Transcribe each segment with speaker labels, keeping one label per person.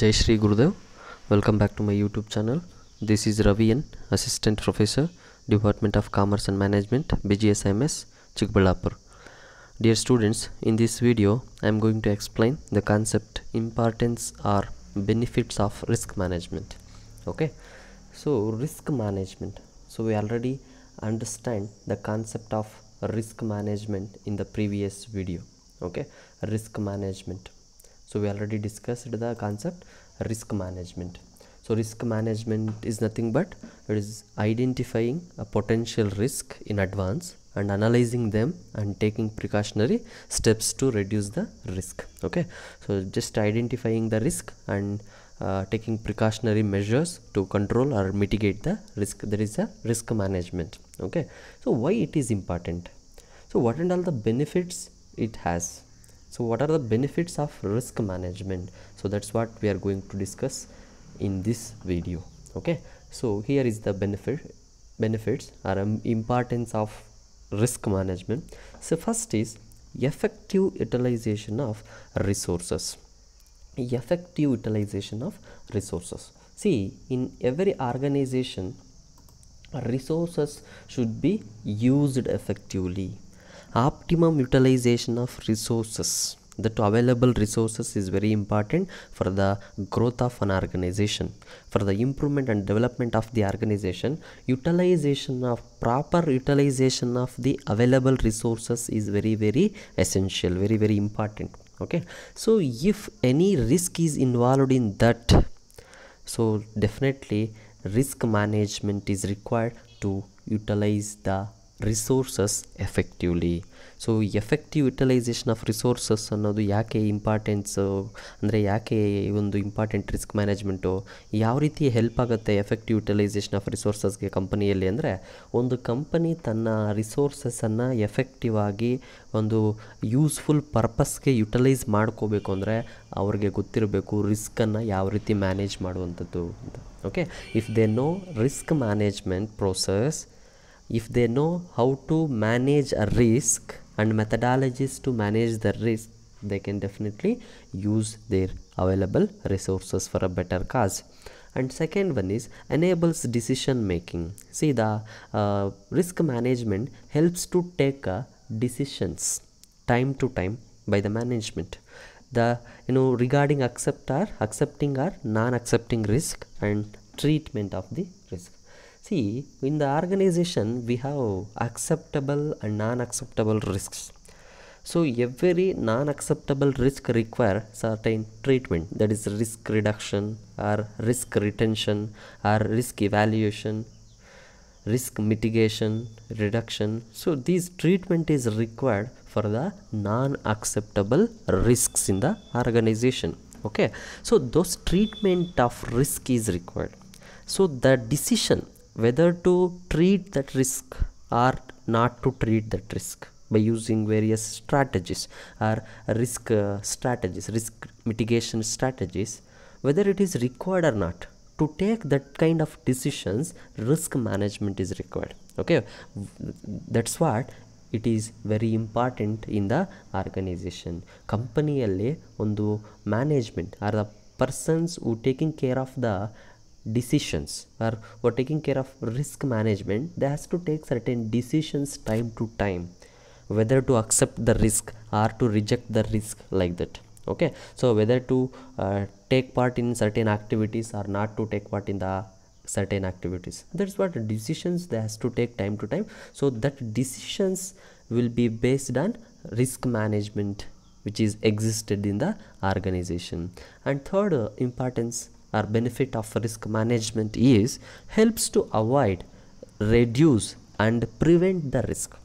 Speaker 1: Jai Shri Gurudev. Welcome back to my YouTube channel. This is Ravi N, Assistant Professor, Department of Commerce and Management, BGSMS, Chikballapur. Dear students, in this video, I am going to explain the concept importance or benefits of risk management. Okay, so risk management. So we already understand the concept of risk management in the previous video. Okay, risk management so we already discussed the concept risk management so risk management is nothing but it is identifying a potential risk in advance and analyzing them and taking precautionary steps to reduce the risk okay so just identifying the risk and uh, taking precautionary measures to control or mitigate the risk there is a risk management okay so why it is important so what and all the benefits it has so what are the benefits of risk management so that's what we are going to discuss in this video okay so here is the benefit benefits or um, importance of risk management so first is effective utilization of resources effective utilization of resources see in every organization resources should be used effectively optimum utilization of resources that available resources is very important for the growth of an organization for the improvement and development of the organization utilization of proper utilization of the available resources is very very essential very very important okay so if any risk is involved in that so definitely risk management is required to utilize the resources effectively so effective utilisation of resources ಅನ್ನೋದು ಯಾಕೆ importance ಅಂದರೆ ಯಾಕೆ ಒಂದು important risk management ಯಾವ ರೀತಿ help ಆಗುತ್ತೆ effective utilisation of ರಿಸೋರ್ಸಸ್ಗೆ ಕಂಪನಿಯಲ್ಲಿ ಅಂದರೆ ಒಂದು ಕಂಪನಿ ತನ್ನ ರಿಸೋರ್ಸಸ್ಸನ್ನು ಎಫೆಕ್ಟಿವ್ ಆಗಿ ಒಂದು ಯೂಸ್ಫುಲ್ ಪರ್ಪಸ್ಗೆ ಯುಟಿಲೈಸ್ ಮಾಡ್ಕೋಬೇಕು ಅಂದರೆ ಅವ್ರಿಗೆ ಗೊತ್ತಿರಬೇಕು ರಿಸ್ಕನ್ನು ಯಾವ ರೀತಿ ಮ್ಯಾನೇಜ್ ಮಾಡುವಂಥದ್ದು ಅಂತ okay if they know risk management process if they know how to manage a risk and methodologies to manage the risk they can definitely use their available resources for a better cause and second one is enables decision making see the uh, risk management helps to take uh, decisions time to time by the management the you know regarding accept or accepting or non accepting risk and treatment of the See, in the organization, we have acceptable and non-acceptable risks. So every non-acceptable risk require certain treatment that is risk reduction or risk retention or risk evaluation, risk mitigation, reduction. So these treatment is required for the non-acceptable risks in the organization. Okay, so those treatment of risk is required. So the decision whether to treat that risk or not to treat that risk by using various strategies or risk uh, strategies risk mitigation strategies whether it is required or not to take that kind of decisions risk management is required okay that's what very important in the organization, company organisation ಕಂಪನಿಯಲ್ಲಿ ಒಂದು management are the persons who taking care of the decisions or we are taking care of risk management they has to take certain decisions time to time whether to accept the risk or to reject the risk like that okay so whether to uh, take part in certain activities or not to take part in the certain activities that's what decisions they has to take time to time so that decisions will be based on risk management which is existed in the organization and third uh, importance or benefit of risk management is helps to avoid, reduce and prevent the risk.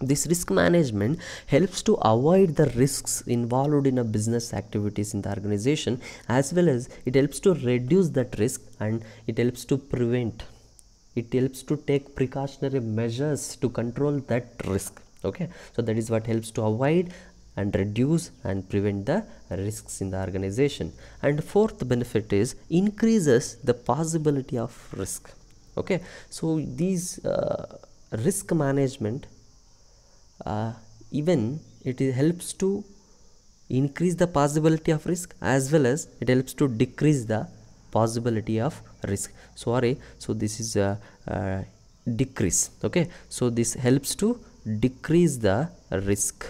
Speaker 1: This risk management helps to avoid the risks involved in a business activities in the organization as well as it helps to reduce that risk and it helps to prevent. It helps to take precautionary measures to control that risk okay so that is what helps to avoid and reduce and prevent the risks in the organization and fourth benefit is increases the possibility of risk okay so these uh, risk management uh, even it helps to increase the possibility of risk as well as it helps to decrease the possibility of risk sorry so this is a, uh, a uh, decrease okay so this helps to decrease the risk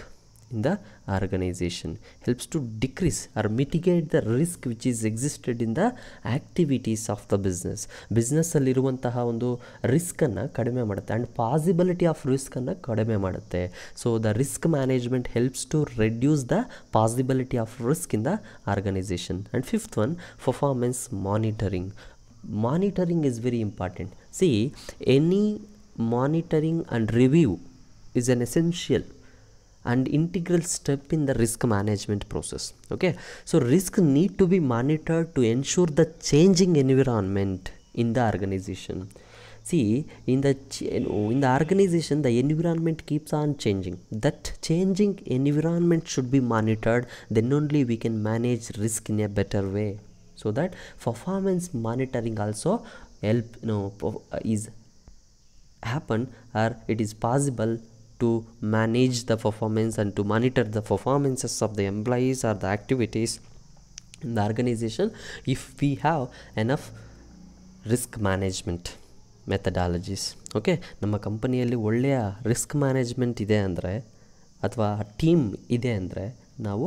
Speaker 1: in the organization helps to decrease or mitigate the risk which is existed in the activities of the business ಬಿಸ್ನೆಸ್ಸಲ್ಲಿರುವಂತಹ ಒಂದು ರಿಸ್ಕನ್ನು ಕಡಿಮೆ ಮಾಡುತ್ತೆ and possibility of ರಿಸ್ಕನ್ನು ಕಡಿಮೆ ಮಾಡುತ್ತೆ so the risk management helps to reduce the possibility of risk in the organisation and fifth one performance monitoring monitoring is very important see any monitoring and review is an essential and integral step in the risk management process okay so risk need to be monitored to ensure the changing environment in the organization see in the oh, in the organization the environment keeps on changing that changing environment should be monitored then only we can manage risk in a better way so that performance monitoring also help you know is happen or it is possible to manage the performance and to monitor the performances of the employees or the activities in the organization if we have enough risk methodologies okay okay ನಮ್ಮ ಕಂಪನಿಯಲ್ಲಿ ಒಳ್ಳೆಯ risk management ಇದೆ ಅಂದರೆ ಅಥವಾ team ಇದೆ ಅಂದರೆ ನಾವು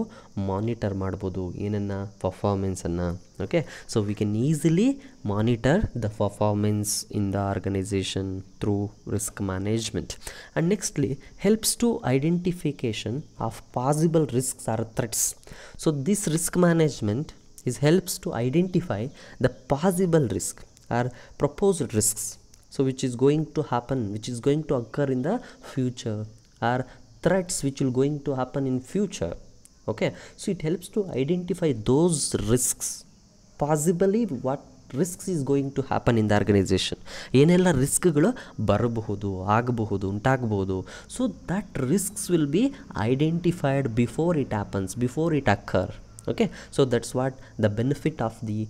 Speaker 1: monitor ಮಾಡ್ಬೋದು ಏನನ್ನು ಪರ್ಫಾರ್ಮೆನ್ಸನ್ನು okay so we can easily monitor the performance in the organisation through risk management and nextly helps to identification of possible risks or threats so this risk management is helps to identify the possible risk or proposed risks so which is going to happen which is going to occur in the future or threats which will going to happen in future okay so it helps to identify those risks possibly what risks is going to happen in the organisation ಏನೆಲ್ಲ ರಿಸ್ಕ್ಗಳು ಬರಬಹುದು ಆಗಬಹುದು ಉಂಟಾಗಬಹುದು so that risks will be identified before it happens before it occur okay so that's what the benefit of the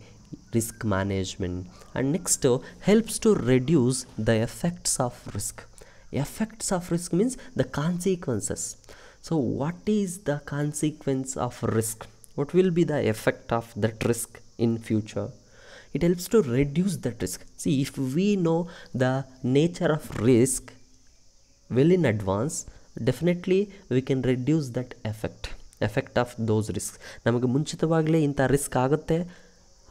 Speaker 1: risk management and next helps to reduce the effects of risk effects of risk means the consequences So what is the consequence of risk? What will be the effect of that risk in future? It helps to reduce that risk. See, if we know the nature of risk well in advance, definitely we can reduce that effect. Effect of those risks. Namaku munchitavagle inta risk agutte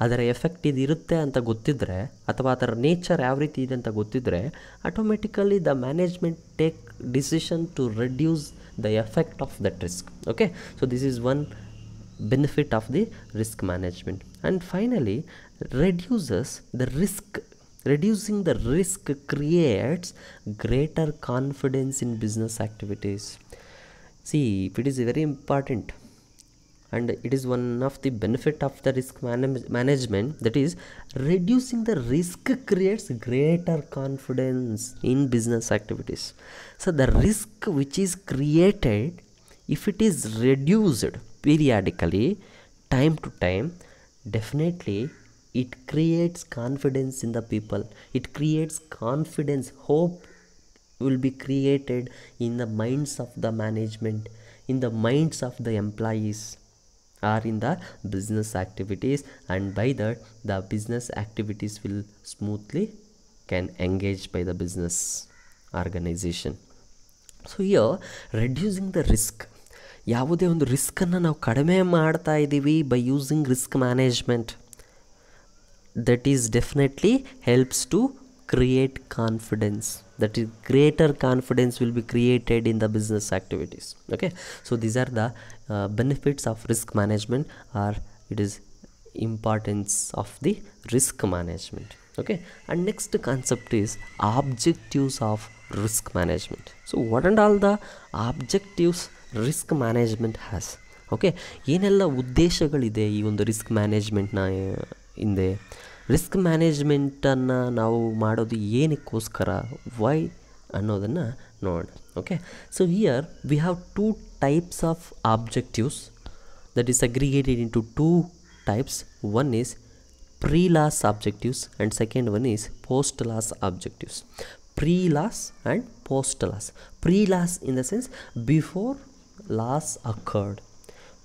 Speaker 1: adara effect id irutte anta gottidre athava adara nature avrithi id anta gottidre automatically the management take decision to reduce the effect of that risk okay so this is one benefit of the risk management and finally reduces the risk reducing the risk creates greater confidence in business activities see it is very important and it is one of the benefit of the risk manage management that is reducing the risk creates greater confidence in business activities so the risk which is created if it is reduced periodically time to time definitely it creates confidence in the people it creates confidence hope will be created in the minds of the management in the minds of the employees are in the business activities and by that the business activities will smoothly can engage by the business organization so here reducing the risk ಯಾವುದೇ ಒಂದು ರಿಸ್ಕನ್ನು ನಾವು now. ಮಾಡ್ತಾ ಇದ್ದೀವಿ by using by using risk management. That is definitely helps to create confidence. That is greater confidence will be created in the business activities. Okay. So these are the. benefits of risk management are it is importance of the risk management okay and next concept is objectives of risk management so what and all the objectives risk management has okay okay ಏನೆಲ್ಲ ಉದ್ದೇಶಗಳಿದೆ ಈ ಒಂದು risk ಮ್ಯಾನೇಜ್ಮೆಂಟ್ನ ಹಿಂದೆ risk ಮ್ಯಾನೇಜ್ಮೆಂಟನ್ನು ನಾವು ಮಾಡೋದು ಏನಕ್ಕೋಸ್ಕರ why ಅನ್ನೋದನ್ನು node okay so here we have two types of objectives that is aggregated into two types one is pre-loss objectives and second one is post-loss objectives pre-loss and post-loss pre-loss in the sense before loss occurred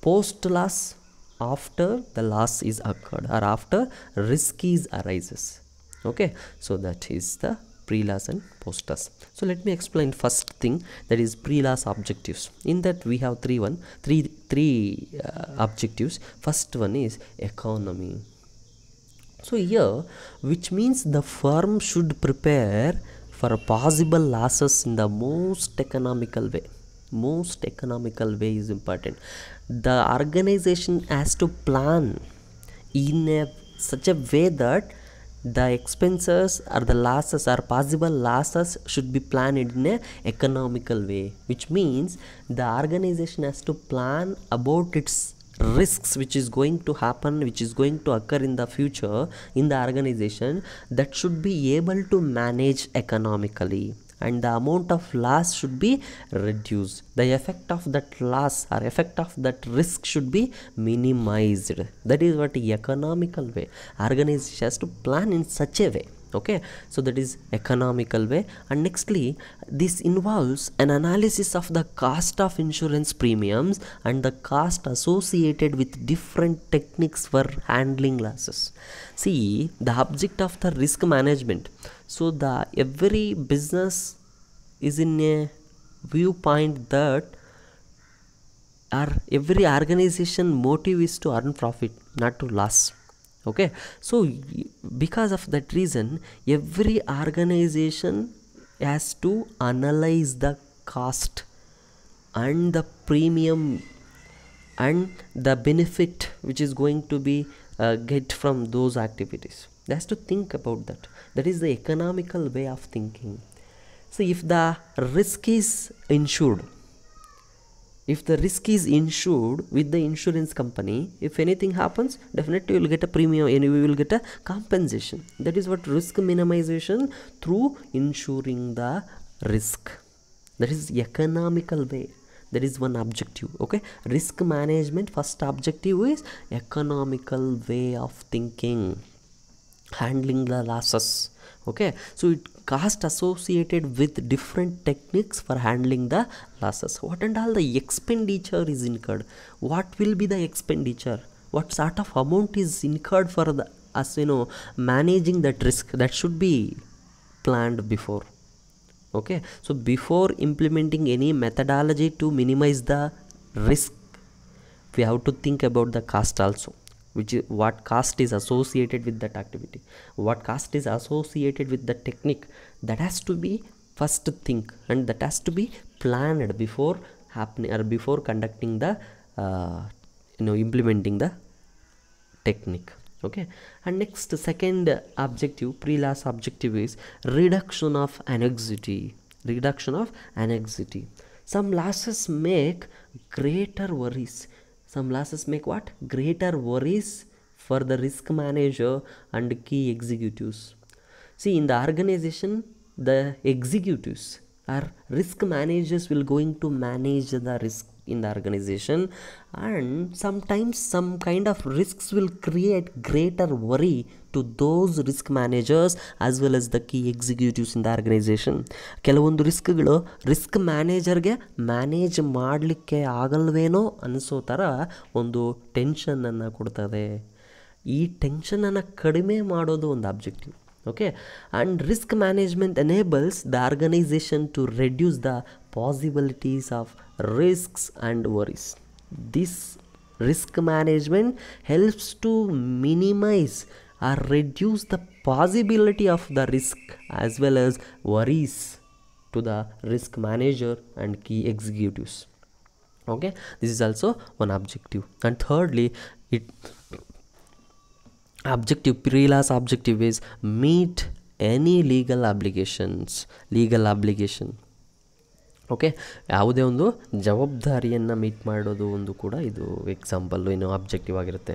Speaker 1: post-loss after the loss is occurred or after risk is arises okay so that is the pre-loss and post-loss. So let me explain first thing that is pre-loss objectives. In that we have three one three three uh, objectives. First one is economy. So here which means the firm should prepare for possible losses in the most economical way most economical way is important the organization has to plan in a, such a way that the expenses or the losses or possible losses should be planned in a economical way which means the organization has to plan about its risks which is going to happen which is going to occur in the future in the organization that should be able to manage economically and the amount of loss should be reduced the effect of that loss or effect of that risk should be minimized that is what economical way organization has to plan in such a way okay so that is economical way and nextly this involves an analysis of the cost of insurance premiums and the cost associated with different techniques for handling losses see the object of the risk management so the every business is in a viewpoint that our every organization motive is to earn profit not to loss okay so because of that reason every organization has to analyze the cost and the premium and the benefit which is going to be uh, get from those activities they has to think about that that is the economical way of thinking so if the risk is insured if the risk is insured with the insurance company if anything happens definitely you will get a premium and you will get a compensation that is what risk minimization through insuring the risk that is economical way that is one objective okay risk management first objective is economical way of thinking handling the losses okay so it cost associated with different techniques for handling the losses what and all the expenditure is incurred what will be the expenditure what sort of amount is incurred for the as you know managing that risk that should be planned before okay so before implementing any methodology to minimize the risk we have to think about the cost also which is what caste is associated with that activity what caste is associated with the technique that has to be first think and that has to be planned before happening or before conducting the uh, you know implementing the technique okay and next second objective pre last objective is reduction of anxiety reduction of anxiety some losses make greater worries some losses make what? Greater worries for the risk manager and key executives. See, in the organization, the executives are risk managers will going to manage the risk in the organization and sometimes some kind of risks will create greater worry to those risk managers as well as the key executives in the organisation ಕೆಲವೊಂದು ರಿಸ್ಕ್ಗಳು risk ಮ್ಯಾನೇಜರ್ಗೆ manage ಮಾಡಲಿಕ್ಕೆ ಆಗಲ್ವೇನೋ ಅನಿಸೋ ಥರ ಒಂದು ಟೆನ್ಷನನ್ನು ಕೊಡ್ತದೆ ಈ ಟೆನ್ಷನನ್ನು ಕಡಿಮೆ ಮಾಡೋದು ಒಂದು objective okay and risk management enables the organisation to reduce the possibilities of risks and worries this risk management helps to minimise or reduce the possibility of the risk as well as worries to the risk manager and key executives okay this is also one objective and thirdly it objective pre-last objective is meet any legal obligations legal obligation okay ಯಾವುದೇ ಒಂದು ಜವಾಬ್ದಾರಿಯನ್ನು meet ಮಾಡೋದು ಒಂದು ಕೂಡ ಇದು example ಏನು objective ಆಗಿರುತ್ತೆ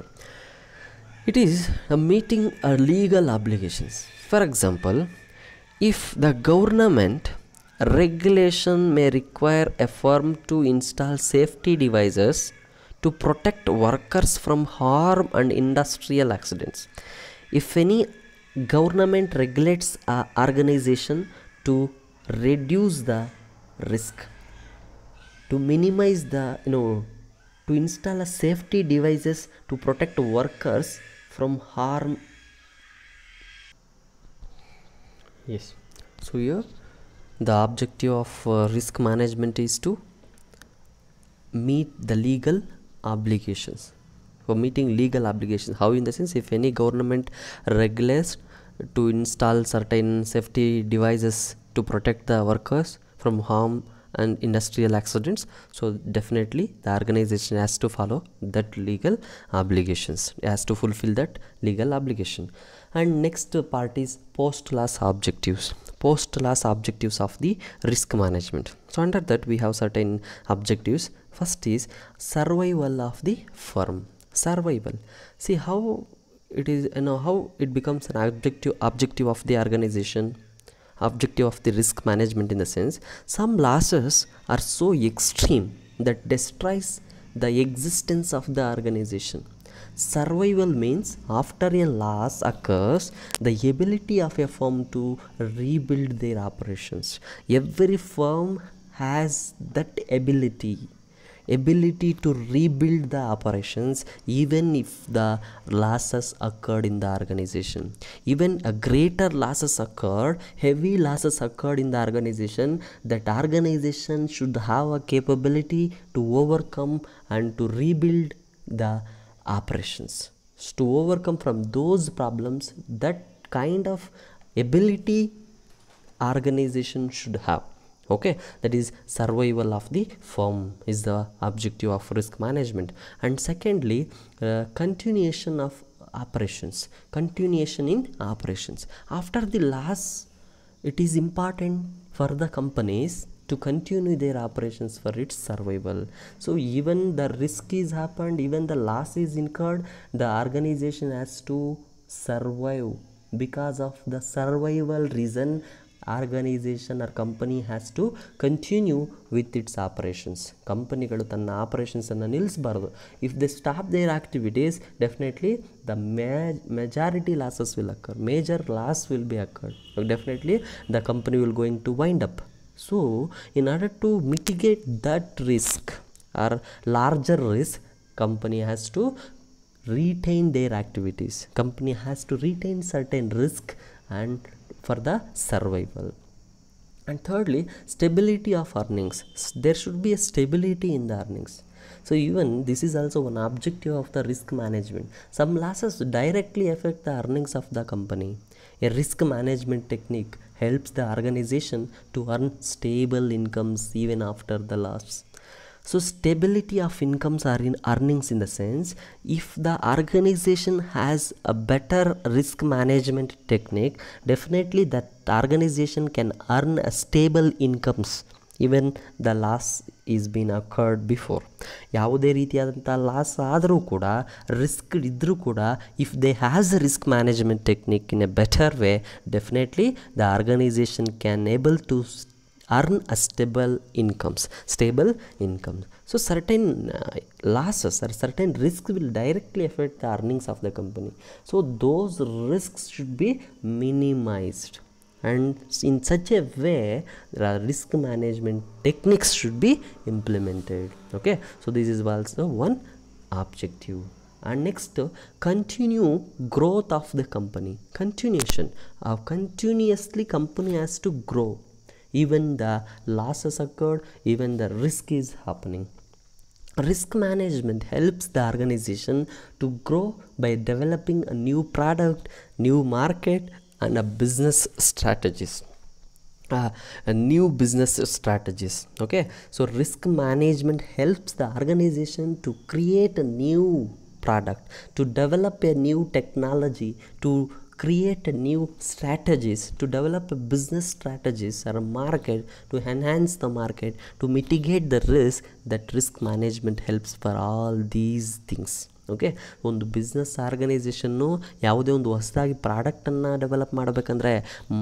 Speaker 1: It is meeting our legal obligations. For example, if the government regulation may require a firm to install safety devices to protect workers from harm and industrial accidents. If any government regulates a organization to reduce the risk, to minimize the, you know, to install a safety devices to protect workers from harm yes so here the objective of uh, risk management is to meet the legal obligations for meeting legal obligations how in the sense if any government regulates to install certain safety devices to protect the workers from harm and industrial accidents so definitely the organization has to follow that legal obligations it has to fulfill that legal obligation and next part is post loss objectives post loss objectives of the risk management so under that we have certain objectives first is survival of the firm survival see how it is you know how it becomes an objective objective of the organization objective of the risk management in the sense some losses are so extreme that destroys the existence of the organization survival means after a loss occurs the ability of a firm to rebuild their operations every firm has that ability ability to rebuild the operations even if the losses occurred in the organization even a greater losses occurred heavy losses occurred in the organization that organization should have a capability to overcome and to rebuild the operations so to overcome from those problems that kind of ability organization should have okay that is survival of the firm is the objective of risk management and secondly uh, continuation of operations continuation in operations after the loss it is important for the companies to continue their operations for its survival so even the risk is happened even the loss is incurred the organization has to survive because of the survival reason organization or company has to continue with its operations. Company tanna operations and nils baradu. If they stop their activities, definitely the majority losses will occur. Major loss will be occurred. Definitely the company will go into wind up. So, in order to mitigate that risk or larger risk, company has to retain their activities. Company has to retain certain risk and for the survival and thirdly stability of earnings there should be a stability in the earnings so even this is also one objective of the risk management some losses directly affect the earnings of the company a risk management technique helps the organization to earn stable incomes even after the loss so stability of incomes are in earnings in the sense if the organization has a better risk management technique definitely that organization can earn a stable incomes even the loss is been occurred before. ಯಾವುದೇ ರೀತಿಯಾದಂಥ loss ಆದರೂ ಕೂಡ risk ಇದ್ದರೂ ಕೂಡ if they has a risk management technique in a better way definitely the organisation can able to earn a stable incomes stable income so certain uh, losses or certain risks will directly affect the earnings of the company so those risks should be minimized and in such a way risk management techniques should be implemented okay so this is also uh, one objective and next uh, continue growth of the company continuation uh, continuously company has to grow even the losses occurred even the risk is happening risk management helps the organization to grow by developing a new product new market and a business strategies uh, a new business strategies okay so risk management helps the organization to create a new product to develop a new technology to create new strategies to develop business strategies or a market to enhance the market to mitigate the risk that risk management helps for all these things okay ಒಂದು business ಆರ್ಗನೈಸೇಷನ್ನು ಯಾವುದೇ ಒಂದು ಹೊಸದಾಗಿ ಪ್ರಾಡಕ್ಟನ್ನು develop ಮಾಡಬೇಕಂದ್ರೆ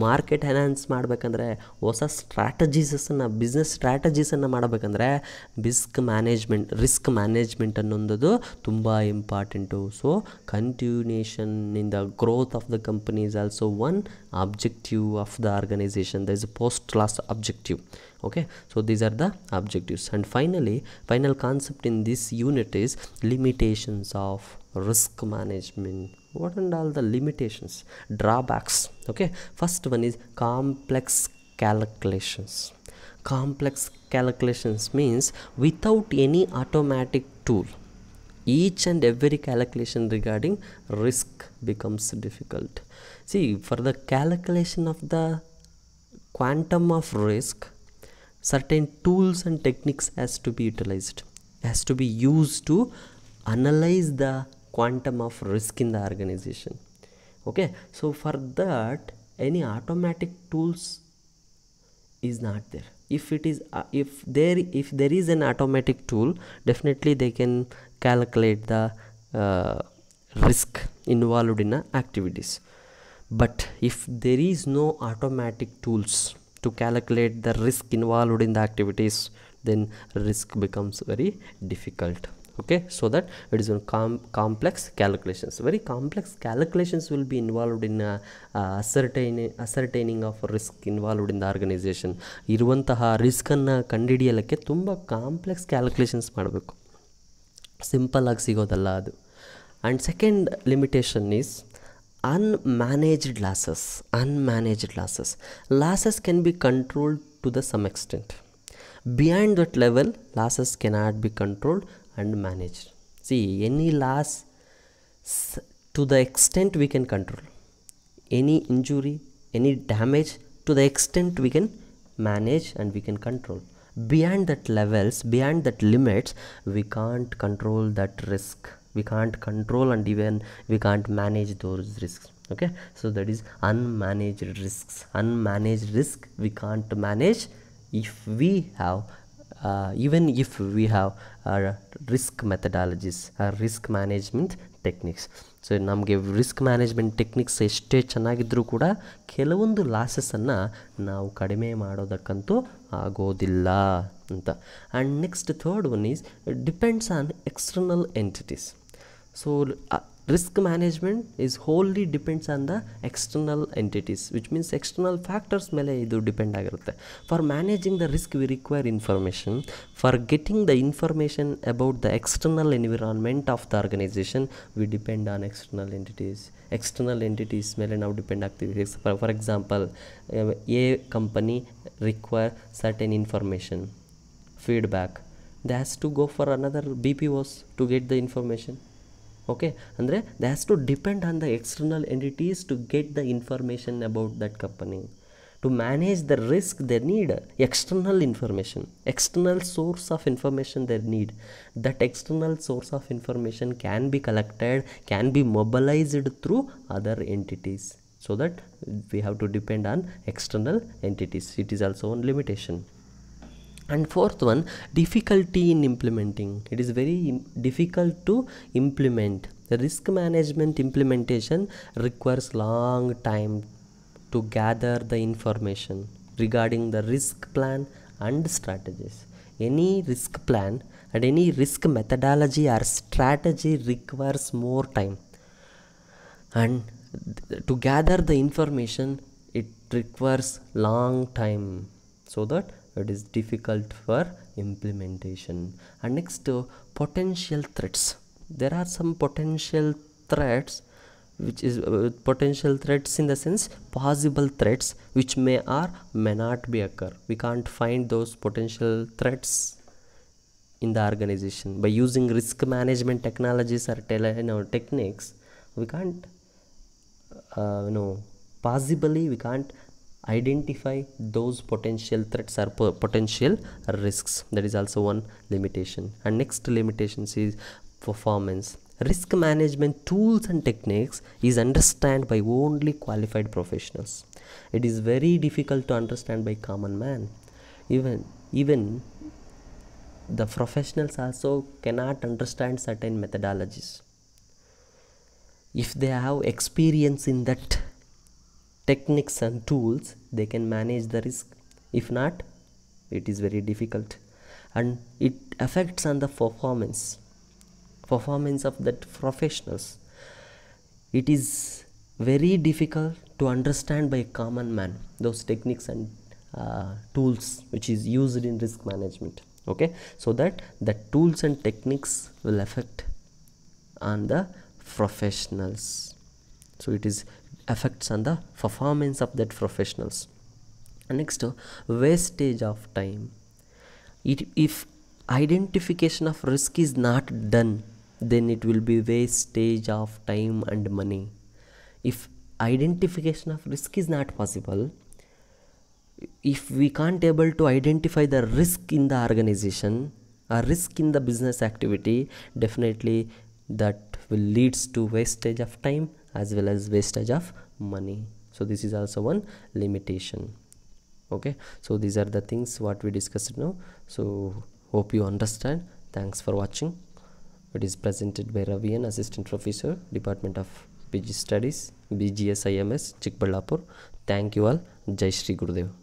Speaker 1: market ಎನಾನ್ಸ್ ಮಾಡಬೇಕಂದ್ರೆ ಹೊಸ ಸ್ಟ್ರಾಟಜೀಸನ್ನು business ಸ್ಟ್ರಾಟಜೀಸನ್ನು ಮಾಡಬೇಕಂದ್ರೆ ಬಿಸ್ಕ್ ಮ್ಯಾನೇಜ್ಮೆಂಟ್ ರಿಸ್ಕ್ ಮ್ಯಾನೇಜ್ಮೆಂಟ್ ಅನ್ನೊಂದದು ತುಂಬ important so in the growth of the company is also one objective of the organisation the is post last objective okay so these are the objectives and finally final concept in this unit is limitations of risk management what and all the limitations drawbacks okay first one is complex calculations complex calculations means without any automatic tool each and every calculation regarding risk becomes difficult see for the calculation of the quantum of risk certain tools and techniques has to be utilized has to be used to analyze the quantum of risk in the organization okay so for that any automatic tools is not there if it is uh, if there if there is an automatic tool definitely they can calculate the uh, risk involved in the activities but if there is no automatic tools to calculate the risk involved in the activities then risk becomes very difficult okay so that it is a com complex calculations very complex calculations will be involved in uh, uh, ascertaining ascertaining of risk involved in the organization ಇರುವಂತಹ anna kandidiyalakke ತುಂಬ complex calculations ಮಾಡಬೇಕು simple ಆಗಿ ಸಿಗೋದಲ್ಲ ಅದು and second limitation is unmanaged losses unmanaged losses losses can be controlled to the some extent beyond that level losses cannot be controlled and managed see any loss to the extent we can control any injury any damage to the extent we can manage and we can control beyond that levels beyond that limits we can't control that risk we can't control and even we can't manage those risks okay so that is unmanaged risks unmanaged risk we can't manage if we have uh, even if we have our risk methodologies our risk management techniques techniques so ನಮಗೆ risk management techniques ಎಷ್ಟೇ ಚೆನ್ನಾಗಿದ್ದರೂ ಕೂಡ ಕೆಲವೊಂದು ಲಾಸಸನ್ನು ನಾವು ಕಡಿಮೆ ಮಾಡೋದಕ್ಕಂತೂ ಆಗೋದಿಲ್ಲ ಅಂತ and next third one is depends on external entities so uh, risk management is wholly depends on the external entities which means external factors mele idu depend agirutte for managing the risk we require information for getting the information about the external environment of the organization we depend on external entities external entities mele now depend activities for, for example um, a company require certain information feedback they has to go for another bpos to get the information okay ಅಂದರೆ the has to depend on the external entities to get the information about that company to manage the risk they need external information external source of information there need that external source of information can be collected can be mobilised through other entities so that we have to depend on external entities it is also one limitation and fourth one difficulty in implementing it is very difficult to implement the risk management implementation requires long time to gather the information regarding the risk plan and strategies any risk plan and any risk methodology or strategy requires more time and to gather the information it requires long time so that it is difficult for implementation and next uh, potential threats there are some potential threats which is uh, potential threats in the sense possible threats which may or may not be occur we can't find those potential threats in the organization by using risk management technologies or tele, you know, techniques we can't uh, you know possibly we can't identify those potential threats or potential risks that is also one limitation and next limitation is performance risk management tools and techniques is understand by only qualified professionals it is very difficult to understand by common man even even the professionals also cannot understand certain methodologies if they have experience in that techniques and tools they can manage the risk if not it is very difficult and it affects on the performance performance of that professionals it is very difficult to understand by a common man those techniques and uh, tools which is used in risk management okay so that the tools and techniques will affect on the professionals so it is affects on the performance of that professionals next wastage of time it, if identification of risk is not done then it will be wastage of time and money if identification of risk is not possible if we can't able to identify the risk in the organization a risk in the business activity definitely that will leads to wastage of time as well as wastage of money so this is also one limitation okay so these are the things what we discussed now so hope you understand thanks for watching it is presented by Ravi assistant professor department of pg studies bgsims chikballapur thank you all jai shri gurudev